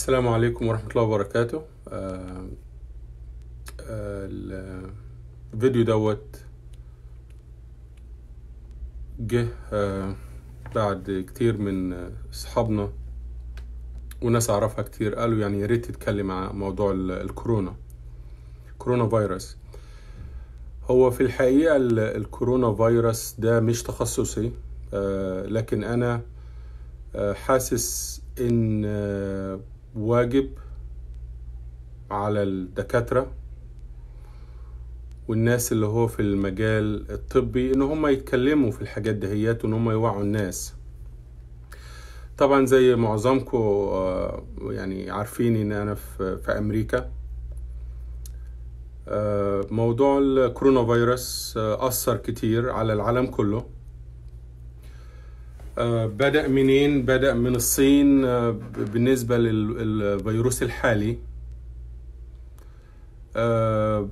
السلام عليكم ورحمة الله وبركاته آه، آه، الفيديو دوت جه آه، بعد كتير من اصحابنا وناس اعرفها كتير قالوا يعني يا ريت تتكلم عن موضوع الكورونا كورونا فيروس هو في الحقيقة الكورونا فيروس ده مش تخصصي لكن انا حاسس ان واجب على الدكاترة والناس اللي هو في المجال الطبي ان هم يتكلموا في الحاجات دهيات وان هم يوعوا الناس طبعا زي معظمكم آه، يعني عارفين ان انا في امريكا آه، موضوع الكورونا فيروس آه، اثر كتير على العالم كله آه، بدأ منين؟ بدأ من الصين آه، بالنسبة للفيروس الحالي آه،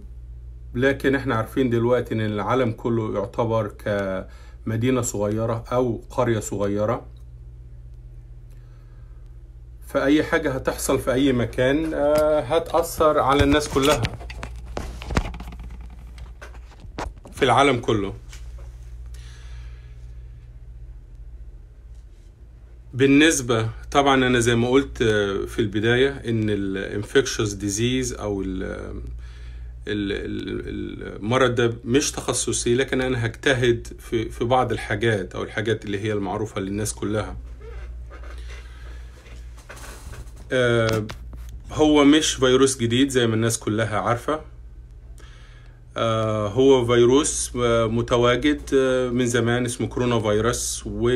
لكن احنا عارفين دلوقتي ان العالم كله يعتبر كمدينة صغيرة او قرية صغيرة فأي حاجة هتحصل في أي مكان هتأثر على الناس كلها في العالم كله بالنسبة طبعا أنا زي ما قلت آه، في البداية إن infectious ديزيز أو آه، المرض ده مش تخصصي لكن أنا هجتهد في, في بعض الحاجات أو الحاجات اللي هي المعروفة للناس كلها آه، هو مش فيروس جديد زي ما الناس كلها عارفة هو فيروس متواجد من زمان اسمه كورونا فيروس و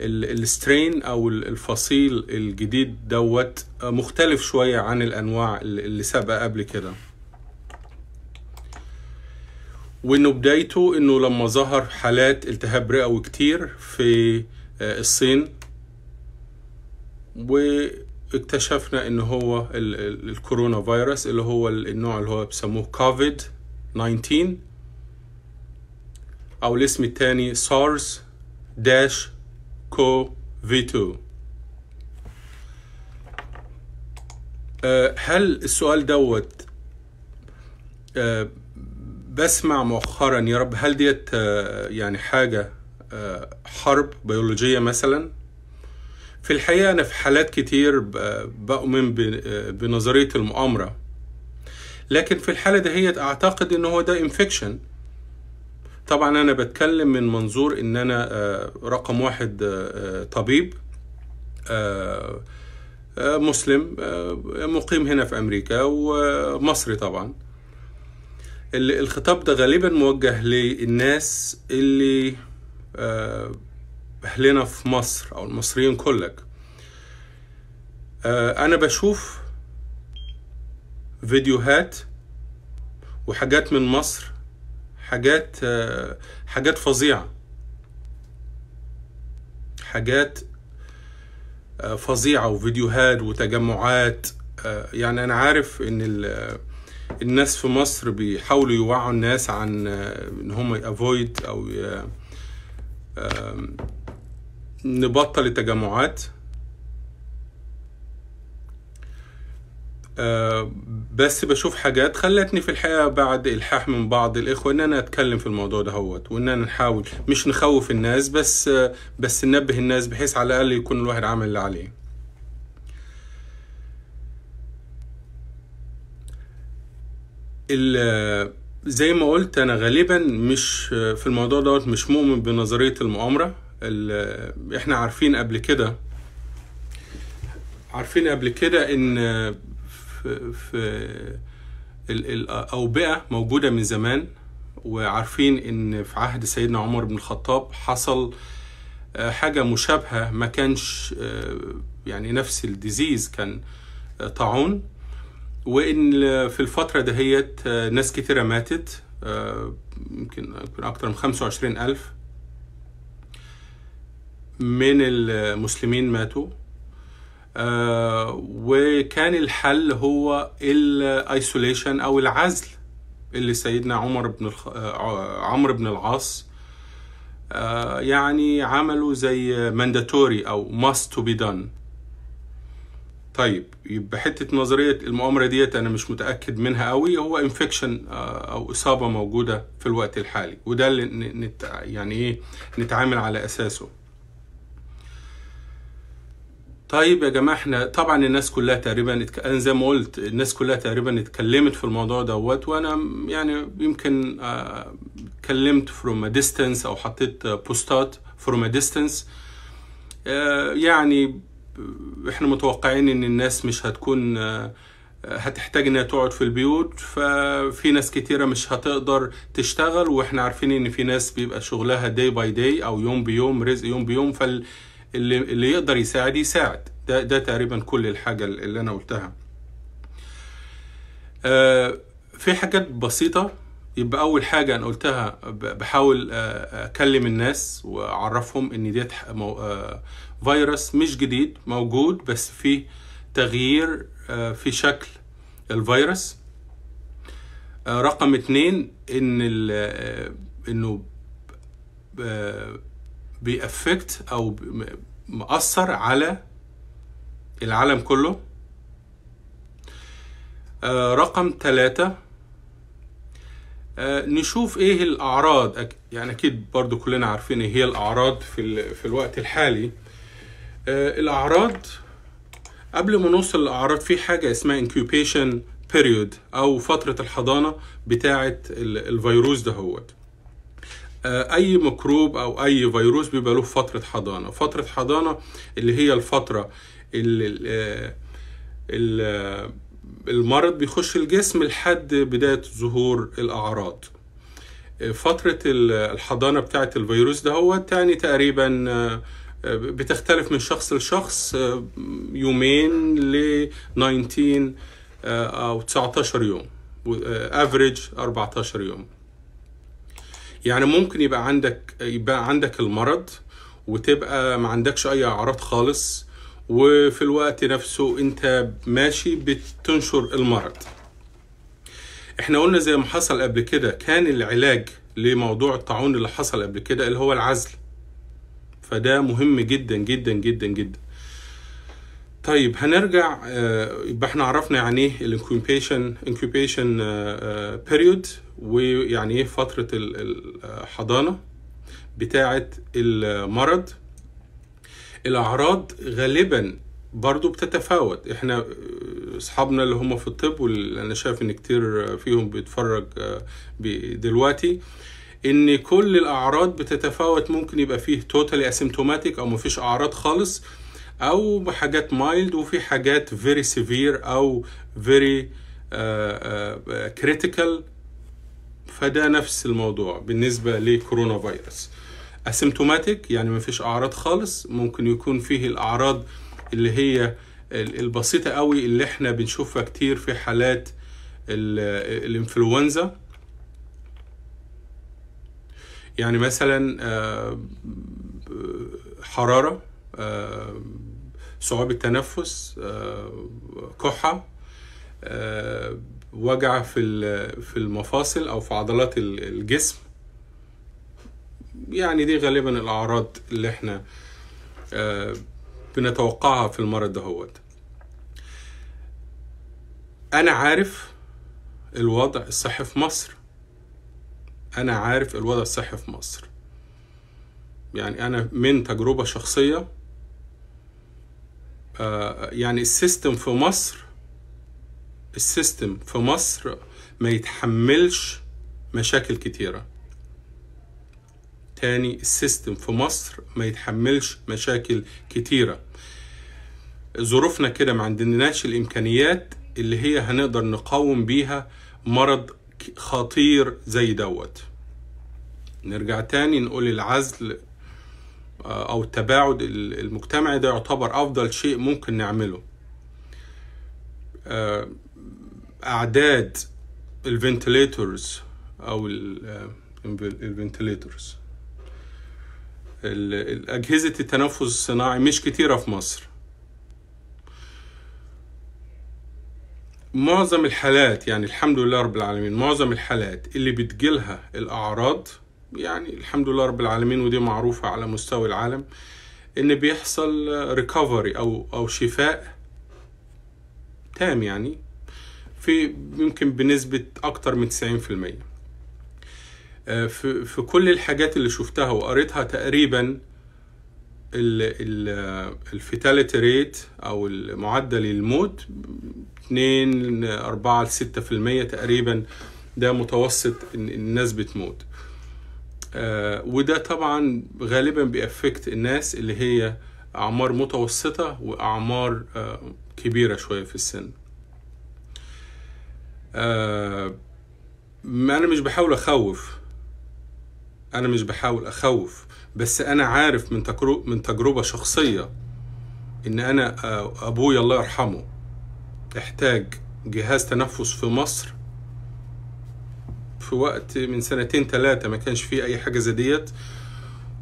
السترين او الفصيل الجديد دوت آه، مختلف شويه عن الانواع اللي سابقة قبل كده وانه بدايته انه لما ظهر حالات التهاب رئوي كتير في آه، الصين واكتشفنا ان هو الكورونا فيروس اللي هو النوع اللي هو بيسموه كوفيد 19 او الاسم التاني سارس داش كو في 2 أه، هل السؤال دوت أه، بسمع مؤخرا يا رب هل ديت أه، يعني حاجة حرب بيولوجية مثلا في الحقيقة أنا في حالات كتير بؤمن بنظرية المؤامرة لكن في الحالة دهيت أعتقد إن هو ده انفكشن طبعا انا بتكلم من منظور ان انا آه، رقم واحد آه، آه، طبيب مسلم مقيم هنا في امريكا ومصري طبعا الخطاب ده غالبا موجه للناس اللي اهلنا في مصر او المصريين كلك انا بشوف فيديوهات وحاجات من مصر حاجات آه، حاجات فظيعة حاجات آه، فظيعة وفيديوهات وتجمعات آه، يعني أنا عارف إن الناس في مصر بيحاولوا يوعوا الناس عن إن هم يأفويد أو نبطل التجمعات آه، بس بشوف حاجات خلتني في الحقيقة بعد إلحاح من بعض الإخوة إن أنا أتكلم في الموضوع ده هوت وإن أنا نحاول مش نخوف الناس بس آه، بس ننبه الناس بحيث على الأقل يكون الواحد عامل اللي عليه آه، زي ما قلت أنا غالبا مش في الموضوع دوت مش مؤمن بنظرية المؤامرة إحنا عارفين قبل كده عارفين قبل كده إن في في الاوبئه موجوده من زمان وعارفين ان في عهد سيدنا عمر بن الخطاب حصل آه، حاجه مشابهه ما كانش آه، يعني نفس الديزيز كان آه، طاعون وان في الفتره دهيت ناس كتيره ماتت يمكن يمكن اكتر من 25 الف من المسلمين ماتوا آه، وكان الحل هو الايسوليشن او العزل اللي سيدنا عمر بن الخ... آه، عمرو بن العاص آه، يعني عمله زي مانداتوري او ماست تو بي دان طيب يبقى حته نظريه المؤامره ديت انا مش متاكد منها قوي هو انفكشن او اصابه موجوده في الوقت الحالي وده اللي نت يعني ايه نتعامل على اساسه طيب يا جماعه احنا طبعا الناس كلها تقريبا اتك... انا زي ما قلت الناس كلها تقريبا اتكلمت في الموضوع دوت وانا يعني يمكن آه، اتكلمت فروم ديستانس او حطيت بوستات فروم ديستانس يعني احنا متوقعين ان الناس مش هتكون آه، هتحتاج انها تقعد في البيوت ففي ناس كتيره مش هتقدر تشتغل واحنا عارفين ان في ناس بيبقى شغلها داي باي داي او يوم بيوم رزق يوم بيوم فال اللي, اللي يقدر يساعد يساعد ده, ده تقريبا كل الحاجة اللي أنا قلتها آه في حاجات بسيطة يبقى أول حاجة أنا قلتها بحاول آه، أكلم الناس وأعرفهم إن ديت آه، فيروس مش جديد موجود بس في تغيير آه، في شكل الفيروس رقم اتنين إن إنه بيأفكت او مأثر على العالم كله آه، رقم ثلاثة آه، نشوف ايه الاعراض يعني اكيد برضو كلنا عارفين ايه هي الاعراض في, في الوقت الحالي آه، الاعراض قبل ما نوصل للاعراض في حاجة اسمها incubation period او فترة الحضانة بتاعة الفيروس ده هوت آه، اي ميكروب او اي فيروس بيبقى له فتره حضانه فتره حضانه اللي هي الفتره اللي آه، آه، المرض بيخش الجسم لحد بدايه ظهور الاعراض فترة الحضانة بتاعة الفيروس ده هو تاني يعني تقريبا بتختلف من شخص لشخص يومين ل 19 أو 19 يوم افريج 14 يوم يعني ممكن يبقى عندك يبقى عندك المرض وتبقى ما عندكش اي اعراض خالص وفي الوقت نفسه انت ماشي بتنشر المرض احنا قلنا زي ما حصل قبل كده كان العلاج لموضوع الطاعون اللي حصل قبل كده اللي هو العزل فده مهم جدا جدا جدا جدا طيب هنرجع آه، يبقى احنا عرفنا يعني ايه الانكوبيشن انكوبيشن بيريود آه، آه، ويعني ايه فتره الحضانه بتاعه المرض الاعراض غالبا برضو بتتفاوت احنا اصحابنا اللي هم في الطب واللي انا شايف ان كتير فيهم بيتفرج آه، دلوقتي ان كل الاعراض بتتفاوت ممكن يبقى فيه توتالي اسيمتوماتيك او مفيش اعراض خالص او حاجات مايلد وفي حاجات فيري سيفير او فيري كريتيكال آه، آه، فده نفس الموضوع بالنسبة لكورونا فيروس اسيمتوماتيك يعني مفيش اعراض خالص ممكن يكون فيه الاعراض اللي هي البسيطة قوي اللي احنا بنشوفها كتير في حالات الانفلونزا يعني مثلا آه، حرارة آه، صعوبة تنفس آه، كحة آه، وجع في في المفاصل او في عضلات الجسم يعني دي غالبا الاعراض اللي احنا آه، بنتوقعها في المرض ده هو انا عارف الوضع الصحي في مصر انا عارف الوضع الصحي في مصر يعني انا من تجربه شخصيه آه، يعني السيستم في مصر السيستم في مصر ما يتحملش مشاكل كتيرة تاني السيستم في مصر ما يتحملش مشاكل كتيرة ظروفنا كده ما عندناش الإمكانيات اللي هي هنقدر نقاوم بيها مرض خطير زي دوت نرجع تاني نقول العزل آه، أو التباعد المجتمعي ده يعتبر أفضل شيء ممكن نعمله آه، اعداد الفنتليتورز او آه، الفنتليتورز اجهزه التنفس الصناعي مش كتيره في مصر معظم الحالات يعني الحمد لله رب العالمين معظم الحالات اللي بتجيلها الاعراض يعني الحمد لله رب العالمين ودي معروفه على مستوى العالم ان بيحصل ريكفري او او شفاء تام يعني في يمكن بنسبة أكتر من 90% آه، في, في كل الحاجات اللي شفتها وقريتها تقريبا آه، الفيتاليتي ريت او معدل الموت 2 4 ل 6% تقريبا ده متوسط الناس بتموت آه، وده طبعا غالبا بيأفكت الناس اللي هي اعمار متوسطه واعمار كبيره شويه في السن ما آه، انا مش بحاول اخوف انا مش بحاول اخوف بس انا عارف من تجربه من تجربه شخصيه ان انا آه، ابويا الله يرحمه احتاج جهاز تنفس في مصر في وقت من سنتين ثلاثة ما كانش فيه أي حاجة زي ديت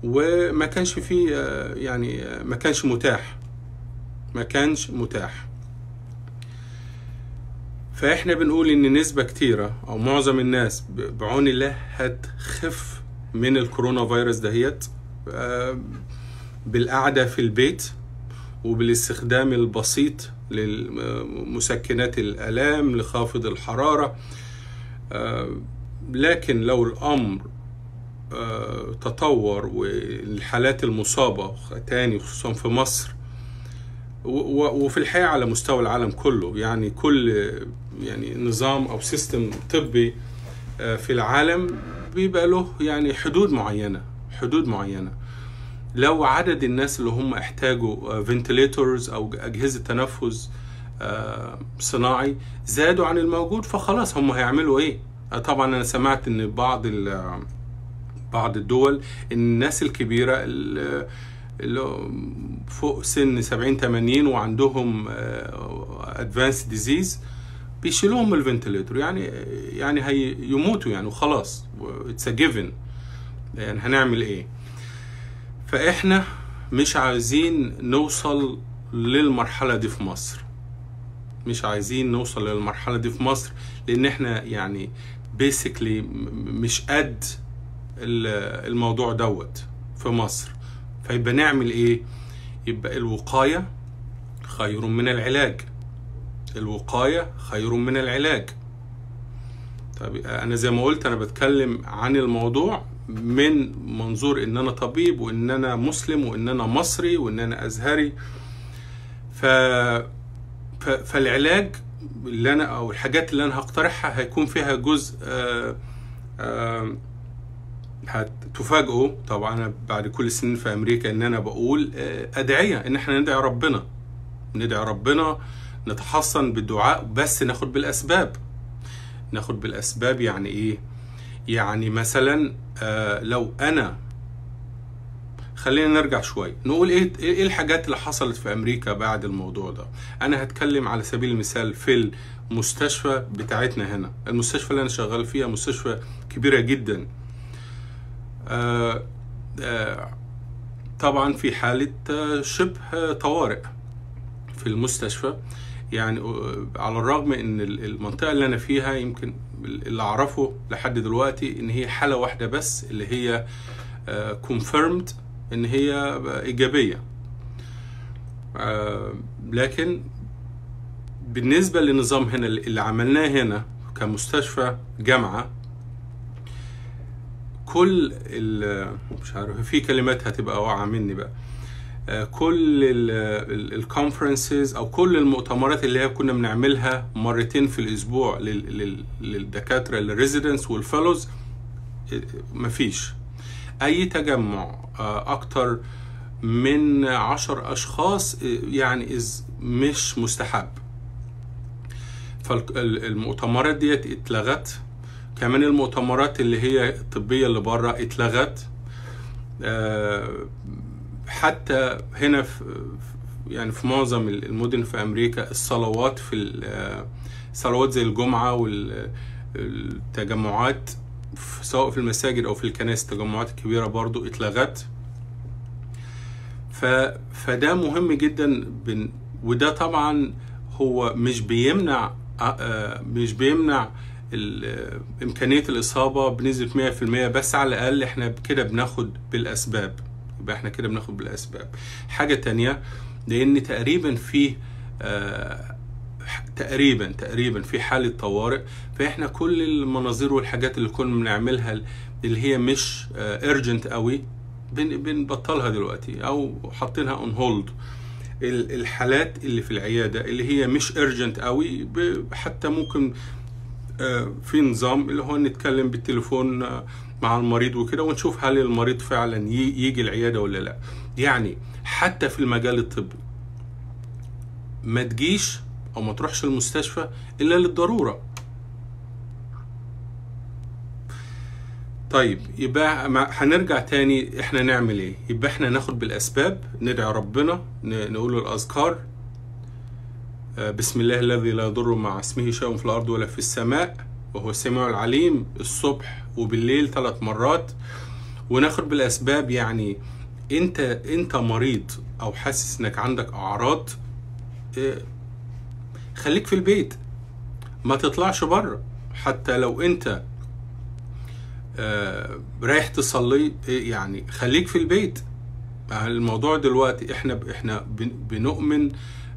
وما كانش فيه آه، يعني ما كانش متاح ما كانش متاح فاحنا بنقول ان نسبه كتيره او معظم الناس بعون الله هتخف من الكورونا فيروس دهيت آه، بالقعده في البيت وبالاستخدام البسيط لمسكنات الالام لخافض الحراره آه، لكن لو الامر آه، تطور والحالات المصابه تاني خصوصا في مصر وفي الحقيقه على مستوى العالم كله يعني كل يعني نظام او سيستم طبي آه، في العالم بيبقى له يعني حدود معينه حدود معينه لو عدد الناس اللي هم احتاجوا فنتليتورز آه، او اجهزه تنفس آه، صناعي زادوا عن الموجود فخلاص هم هيعملوا ايه طبعا انا سمعت ان بعض بعض الدول الناس الكبيره اللي فوق سن 70 80 وعندهم ادفانس ديزيز بيشيلوهم من الفنتليتر يعني يعني هي يموتوا يعني وخلاص اتس جيفن يعني هنعمل ايه فاحنا مش عايزين نوصل للمرحله دي في مصر مش عايزين نوصل للمرحله دي في مصر لان احنا يعني بيسكلي مش قد الموضوع دوت في مصر فيبقى نعمل ايه يبقى الوقايه خير من العلاج الوقاية خير من العلاج طب أنا زي ما قلت أنا بتكلم عن الموضوع من منظور إن أنا طبيب وإن أنا مسلم وإن أنا مصري وإن أنا أزهري ف... ف... فالعلاج اللي أنا أو الحاجات اللي أنا هقترحها هيكون فيها جزء آه، آه، هتفاجئوا طبعا انا بعد كل سنين في امريكا ان انا بقول آه، ادعيه ان احنا ندعي ربنا ندعي ربنا نتحصن بالدعاء بس ناخد بالاسباب ناخد بالاسباب يعني ايه يعني مثلا آه لو انا خلينا نرجع شويه نقول ايه ايه الحاجات اللي حصلت في امريكا بعد الموضوع ده انا هتكلم على سبيل المثال في المستشفى بتاعتنا هنا المستشفى اللي انا شغال فيها مستشفى كبيره جدا آه آه طبعا في حاله آه، شبه طوارئ في المستشفى يعني على الرغم ان المنطقه اللي انا فيها يمكن اللي اعرفه لحد دلوقتي ان هي حاله واحده بس اللي هي كونفيرمد آه، ان هي ايجابيه آه، لكن بالنسبه للنظام هنا اللي عملناه هنا كمستشفى جامعه كل مش عارف في كلمات هتبقى واقعه مني بقى كل الكونفرنسز او كل المؤتمرات اللي هي كنا بنعملها مرتين في الاسبوع للدكاتره للريزيدنتس والفيلوز مفيش اي تجمع آه، اكتر من عشر اشخاص آه، يعني مش مستحب فالمؤتمرات ديت اتلغت كمان المؤتمرات اللي هي الطبيه اللي بره اتلغت آه، حتى هنا في يعني في معظم المدن في امريكا الصلوات في الصلوات آه، زي الجمعه والتجمعات سواء في المساجد او في الكنائس التجمعات الكبيره برضو اتلغت فده مهم جدا وده طبعا هو مش بيمنع آه، آه، مش بيمنع إمكانية الإصابة بنسبة 100% بس على الأقل إحنا كده بناخد بالأسباب يبقى احنا كده بناخد بالاسباب حاجه تانية لان تقريبا في آه تقريبا تقريبا في حاله طوارئ فاحنا كل المناظير والحاجات اللي كنا بنعملها اللي هي مش ارجنت آه قوي بنبطلها دلوقتي او حاطينها اون هولد الحالات اللي في العياده اللي هي مش ارجنت قوي حتى ممكن آه، في نظام اللي هو نتكلم بالتليفون آه، مع المريض وكده ونشوف هل المريض فعلا يجي العياده ولا لا يعني حتى في المجال الطبي ما تجيش او ما تروحش المستشفى الا للضروره طيب يبقى هنرجع تاني احنا نعمل ايه يبقى احنا ناخد بالاسباب ندعي ربنا نقول له الاذكار آه، بسم الله الذي لا يضر مع اسمه شيء في الارض ولا في السماء وهو السميع العليم الصبح وبالليل ثلاث مرات وناخد بالاسباب يعني انت انت مريض او حاسس انك عندك اعراض آه، خليك في البيت ما تطلعش بره حتى لو انت آه، رايح تصلي آه، يعني خليك في البيت الموضوع دلوقتي احنا احنا بنؤمن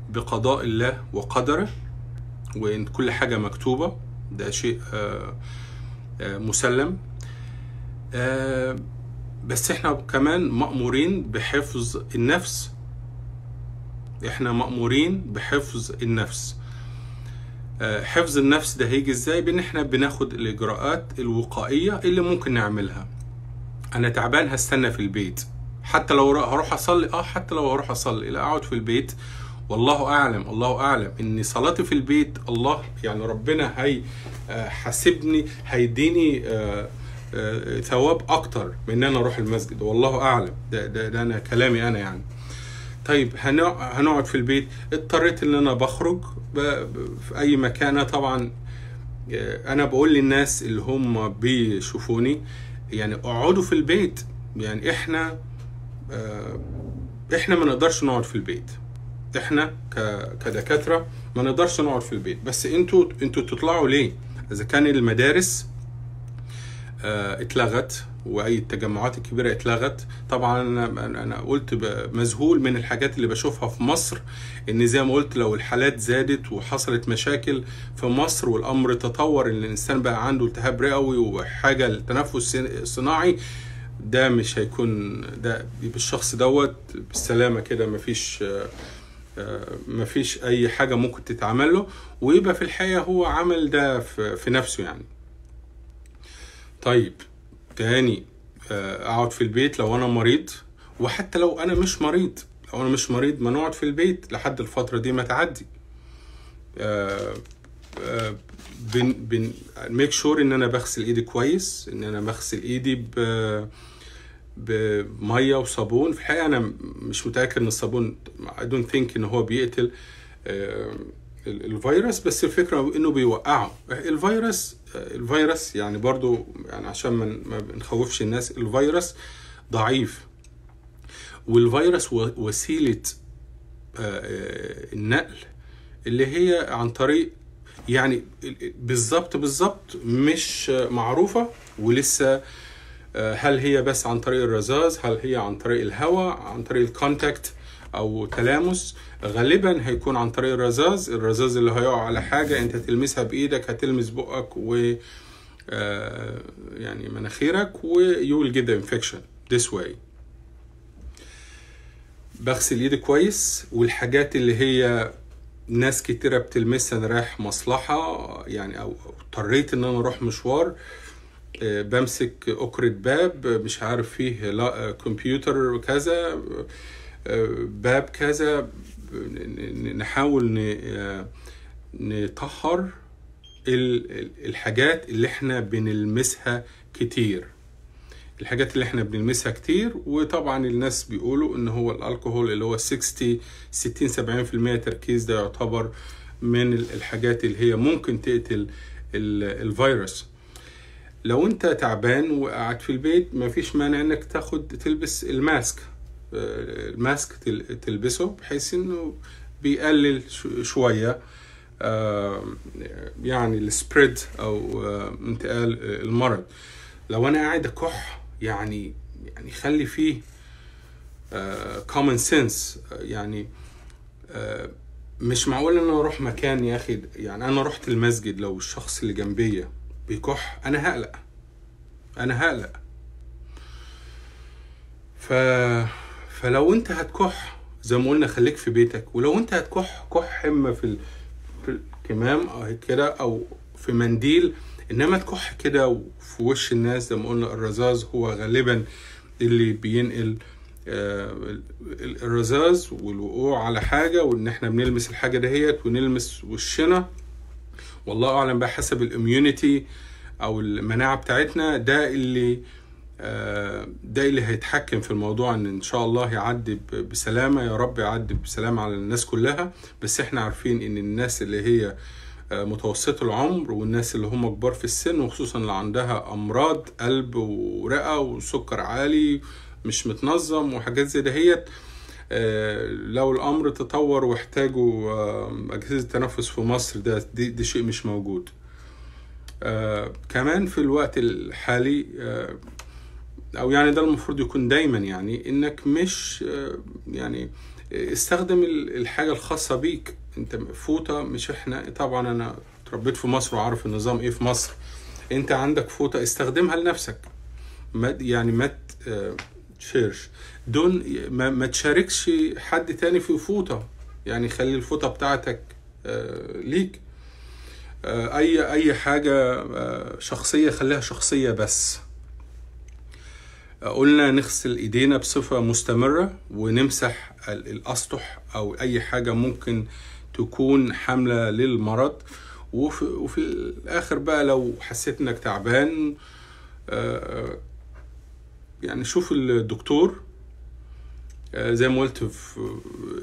بقضاء الله وقدره وان كل حاجه مكتوبه ده شيء آه آه، مسلم آه، بس احنا كمان مأمورين بحفظ النفس احنا مأمورين بحفظ النفس آه، حفظ النفس ده هيجي ازاي بان احنا بناخد الاجراءات الوقائية اللي ممكن نعملها انا تعبان هستنى في البيت حتى لو هروح اصلي اه حتى لو هروح اصلي لا اقعد في البيت والله اعلم الله اعلم ان صلاتي في البيت الله يعني ربنا هي آه، حاسبني هيديني آه، آه، ثواب اكتر من ان انا اروح المسجد والله اعلم ده, ده, ده انا كلامي انا يعني طيب هنقعد في البيت اضطريت ان انا بخرج في اي مكان طبعا انا بقول للناس اللي هم بيشوفوني يعني اقعدوا في البيت يعني احنا احنا ما نقدرش نقعد في البيت احنا كدكاتره ما نقدرش نقعد في البيت بس انتوا انتوا تطلعوا ليه اذا كان المدارس اه اتلغت واي التجمعات الكبيره اتلغت طبعا انا انا قلت مذهول من الحاجات اللي بشوفها في مصر ان زي ما قلت لو الحالات زادت وحصلت مشاكل في مصر والامر تطور ان الانسان بقى عنده التهاب رئوي وحاجه التنفس الصناعي ده مش هيكون ده بالشخص دوت بالسلامه كده مفيش آه، آه، مفيش اي حاجه ممكن تتعمل له ويبقى في الحقيقه هو عمل ده في نفسه يعني طيب تاني آه، اقعد في البيت لو انا مريض وحتى لو انا مش مريض لو انا مش مريض ما نقعد في البيت لحد الفتره دي ما تعدي آه، بن بن ميك شور ان انا بغسل ايدي كويس ان انا بغسل ايدي ب بميه وصابون في الحقيقه انا مش متاكد ان الصابون اي دونت ثينك ان هو بيقتل آه، الفيروس بس الفكره انه بيوقعه الفيروس آه، الفيروس يعني برضو يعني عشان ما نخوفش الناس الفيروس ضعيف والفيروس وسيله آه، النقل اللي هي عن طريق يعني بالظبط بالظبط مش معروفه ولسه آه، هل هي بس عن طريق الرذاذ هل هي عن طريق الهواء عن طريق الكونتاكت او تلامس غالبا هيكون عن طريق الرذاذ الرذاذ اللي هيقع على حاجه انت تلمسها بايدك هتلمس بقك و آه، يعني مناخيرك ويو ويل جيت انفكشن ذس واي بغسل ايدي كويس والحاجات اللي هي ناس كتيره بتلمسها انا رايح مصلحه يعني او اضطريت ان انا اروح مشوار آه بمسك أكرة باب مش عارف فيه لا كمبيوتر كذا باب كذا نحاول نطهر الحاجات اللي احنا بنلمسها كتير الحاجات اللي احنا بنلمسها كتير وطبعا الناس بيقولوا ان هو الالكوهول اللي هو 60 60 70% تركيز ده يعتبر من الحاجات اللي هي ممكن تقتل الفيروس لو انت تعبان وقاعد في البيت مفيش مانع انك تاخد تلبس الماسك آه، الماسك تلبسه بحيث انه بيقلل شويه آه، يعني السبريد او آه، انتقال المرض لو انا قاعد اكح يعني يعني خلي فيه كومن سنس يعني مش معقول ان انا اروح مكان يا اخي يعني انا رحت المسجد لو الشخص اللي جنبيه بيكح انا هقلق انا هقلق ف... فلو انت هتكح زي ما قلنا خليك في بيتك ولو انت هتكح كح اما في, ال... في الكمام او كده او في منديل انما تكح كده في وش الناس زي ما قلنا الرذاذ هو غالبا اللي بينقل آه، الرذاذ والوقوع على حاجه وان احنا بنلمس الحاجه دهيت ونلمس وشنا والله اعلم بقى حسب الاميونيتي او المناعه بتاعتنا ده اللي آه، ده اللي هيتحكم في الموضوع ان ان شاء الله يعدي بسلامه يا رب يعدي بسلامه على الناس كلها بس احنا عارفين ان الناس اللي هي آه، متوسطة العمر والناس اللي هم كبار في السن وخصوصا اللي عندها أمراض قلب ورئة وسكر عالي مش متنظم وحاجات زي دهيت آه، لو الامر تطور واحتاجوا آه، اجهزه تنفس في مصر ده دي, دي شيء مش موجود آه، كمان في الوقت الحالي او يعني ده المفروض يكون دايما يعني انك مش يعني استخدم الحاجه الخاصه بيك انت فوطه مش احنا طبعا انا اتربيت في مصر وعارف النظام ايه في مصر انت عندك فوطه استخدمها لنفسك يعني ما تشيرش دون ما, ما تشاركش حد تاني في فوطه يعني خلي الفوطه بتاعتك آه، ليك آه، اي اي حاجه آه، شخصيه خليها شخصيه بس قلنا نغسل ايدينا بصفه مستمره ونمسح الاسطح او اي حاجه ممكن تكون حامله للمرض وفي, وفي الاخر بقى لو حسيت انك تعبان يعني شوف الدكتور آه، زي ما قلت في آه،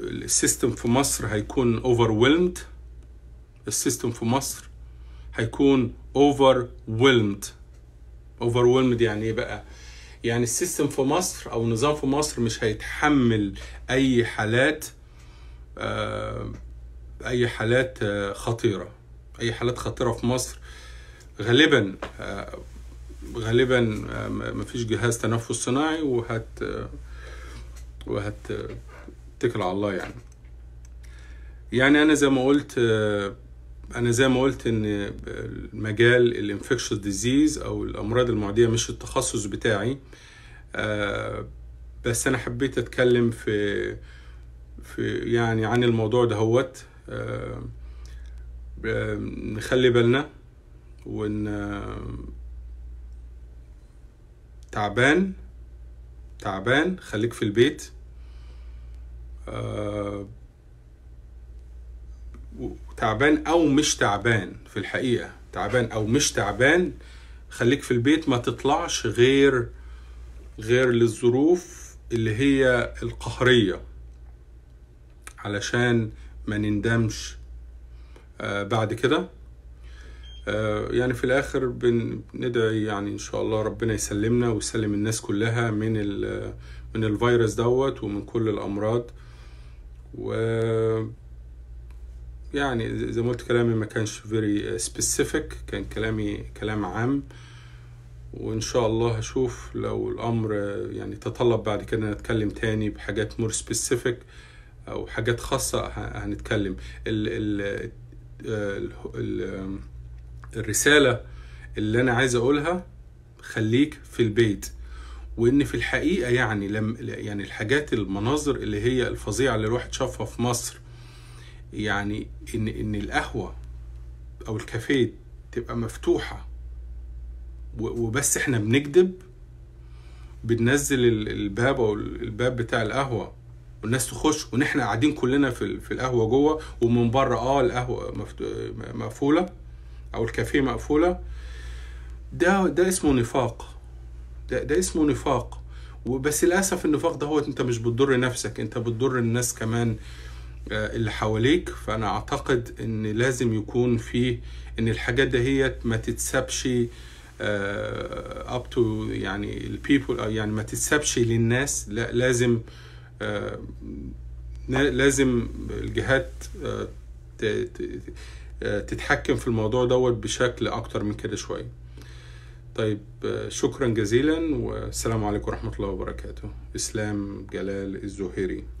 السيستم في مصر هيكون overwhelmed السيستم في مصر هيكون overwhelmed overwhelmed يعني ايه بقى يعني السيستم في مصر او النظام في مصر مش هيتحمل اي حالات آه، اي حالات خطيره اي حالات خطيره في مصر غالبا غالبا آه، مفيش جهاز تنفس صناعي وهت آه، وهت آه، تكل على الله يعني يعني انا زي ما قلت انا زي ما قلت ان مجال الانفكشن ديزيز او الامراض المعديه مش التخصص بتاعي بس انا حبيت اتكلم في في يعني عن الموضوع دهوت نخلي بالنا وان تعبان تعبان خليك في البيت آه تعبان او مش تعبان في الحقيقه تعبان او مش تعبان خليك في البيت ما تطلعش غير غير للظروف اللي هي القهريه علشان ما نندمش آه بعد كده آه، يعني في الاخر بندعي يعني ان شاء الله ربنا يسلمنا ويسلم الناس كلها من من الفيروس دوت ومن كل الامراض و يعني زي ما قلت كلامي ما كانش فيري سبيسيفيك كان كلامي كلام عام وان شاء الله هشوف لو الامر يعني تطلب بعد كده نتكلم تاني بحاجات مور سبيسيفيك او حاجات خاصه هنتكلم ال ال, آه، ال, ال الرسالة اللي أنا عايز أقولها خليك في البيت وإن في الحقيقة يعني لم يعني الحاجات المناظر اللي هي الفظيعة اللي الواحد شافها في مصر يعني إن إن القهوة أو الكافيه تبقى مفتوحة وبس إحنا بنكذب بننزل الباب أو الباب بتاع القهوة والناس تخش ونحن قاعدين كلنا في, القهوه جوه ومن بره اه القهوه مقفوله او الكافيه مقفوله ده ده اسمه نفاق ده, ده اسمه نفاق وبس للاسف النفاق ده هو انت مش بتضر نفسك انت بتضر الناس كمان آه، اللي حواليك فانا اعتقد ان لازم يكون في ان الحاجات دهيت ما تتسابش اب آه، تو يعني البيبول آه، يعني ما تتسابش للناس لا لازم لازم الجهات آه، تتحكم في الموضوع دوت بشكل اكتر من كده شويه طيب آه، شكرا جزيلا والسلام عليكم ورحمه الله وبركاته اسلام جلال الزهيري